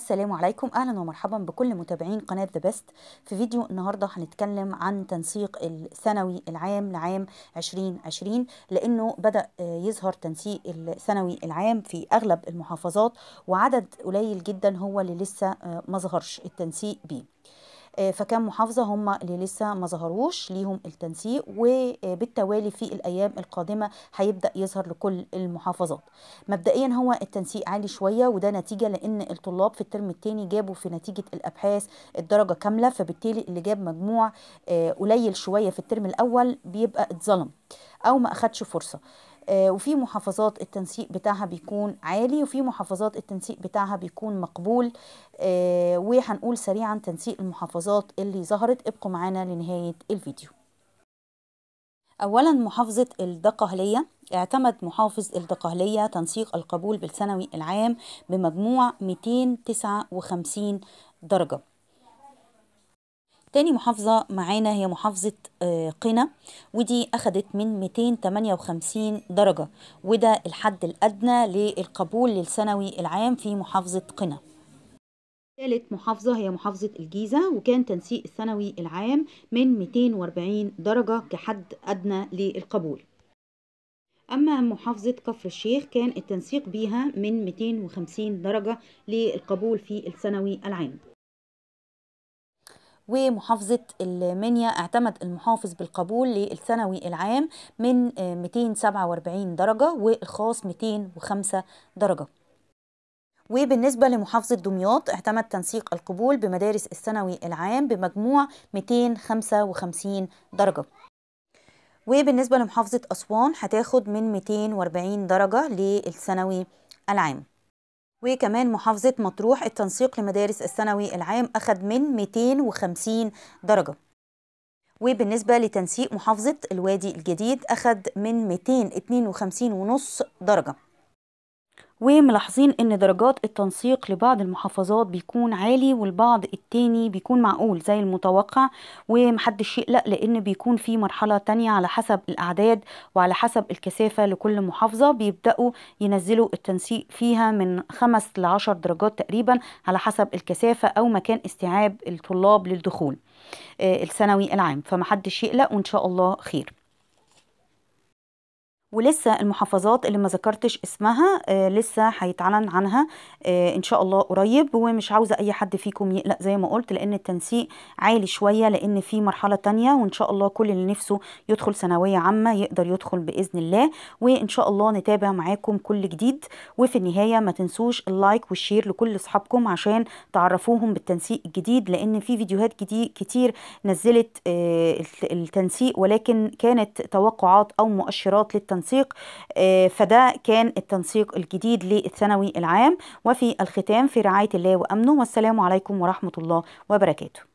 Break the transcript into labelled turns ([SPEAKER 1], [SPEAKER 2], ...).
[SPEAKER 1] السلام عليكم اهلا ومرحبا بكل متابعين قناه ذا بيست في فيديو النهارده هنتكلم عن تنسيق الثانوي العام لعام 2020 لانه بدا يظهر تنسيق الثانوي العام في اغلب المحافظات وعدد قليل جدا هو اللي لسه ما ظهرش التنسيق بيه آه، فكان محافظة هم اللي لسه ما ظهروش ليهم التنسيق وبالتوالي في الأيام القادمة هيبدأ يظهر لكل المحافظات مبدئيا هو التنسيق عالي شوية وده نتيجة لأن الطلاب في الترم الثاني جابوا في نتيجة الأبحاث الدرجة كاملة فبالتالي اللي جاب مجموع آه، قليل شوية في الترم الأول بيبقى اتظلم أو ما أخدش فرصة آه، وفي محافظات التنسيق بتاعها بيكون عالي وفي محافظات التنسيق بتاعها بيكون مقبول آه، وهنقول سريعا تنسيق المحافظات اللي ظهرت ابقوا معانا لنهاية الفيديو أولا محافظة الدقهلية اعتمد محافظ الدقهلية تنسيق القبول بالثانوي العام بمجموع 259 درجة تاني محافظة معانا هي محافظة آه، قنا ودي أخدت من 258 درجة وده الحد الأدنى للقبول للثانوي العام في محافظة قنا ثالث محافظة هي محافظة الجيزة وكان تنسيق الثانوي العام من 240 درجة كحد أدنى للقبول أما محافظة كفر الشيخ كان التنسيق بيها من 250 درجة للقبول في الثانوي العام ومحافظة المنيا اعتمد المحافظ بالقبول للثانوي العام من 247 آه، درجة والخاص 205 درجة وبالنسبة لمحافظة دمياط اعتمد تنسيق القبول بمدارس الثانوي العام بمجموع 255 درجة وبالنسبة لمحافظة أسوان هتاخد من 240 درجة للثانوي العام وكمان محافظة مطروح التنسيق لمدارس الثانوي العام أخذ من 250 درجة وبالنسبة لتنسيق محافظة الوادي الجديد أخذ من 252.5 ونص درجة وملاحظين ان درجات التنسيق لبعض المحافظات بيكون عالي والبعض التاني بيكون معقول زي المتوقع ومحدش يقلق لان بيكون في مرحلة تانية على حسب الاعداد وعلى حسب الكثافة لكل محافظة بيبدأوا ينزلوا التنسيق فيها من خمس لعشر درجات تقريبا على حسب الكثافة او مكان استيعاب الطلاب للدخول آه، الثانوي العام فمحدش يقلق وان شاء الله خير ولسه المحافظات اللي ما ذكرتش اسمها آه، لسه هيتعلن عنها آه، ان شاء الله قريب ومش عاوزه اي حد فيكم يقلق زي ما قلت لان التنسيق عالي شويه لان في مرحله تانية وان شاء الله كل اللي نفسه يدخل ثانويه عامه يقدر يدخل باذن الله وان شاء الله نتابع معاكم كل جديد وفي النهايه ما تنسوش اللايك والشير لكل اصحابكم عشان تعرفوهم بالتنسيق الجديد لان في فيديوهات جديد كتير نزلت آه، التنسيق ولكن كانت توقعات او مؤشرات للتنسيق التنسيق آه، فده كان التنسيق الجديد للثانوي العام وفي الختام في رعاية الله وأمنه والسلام عليكم ورحمة الله وبركاته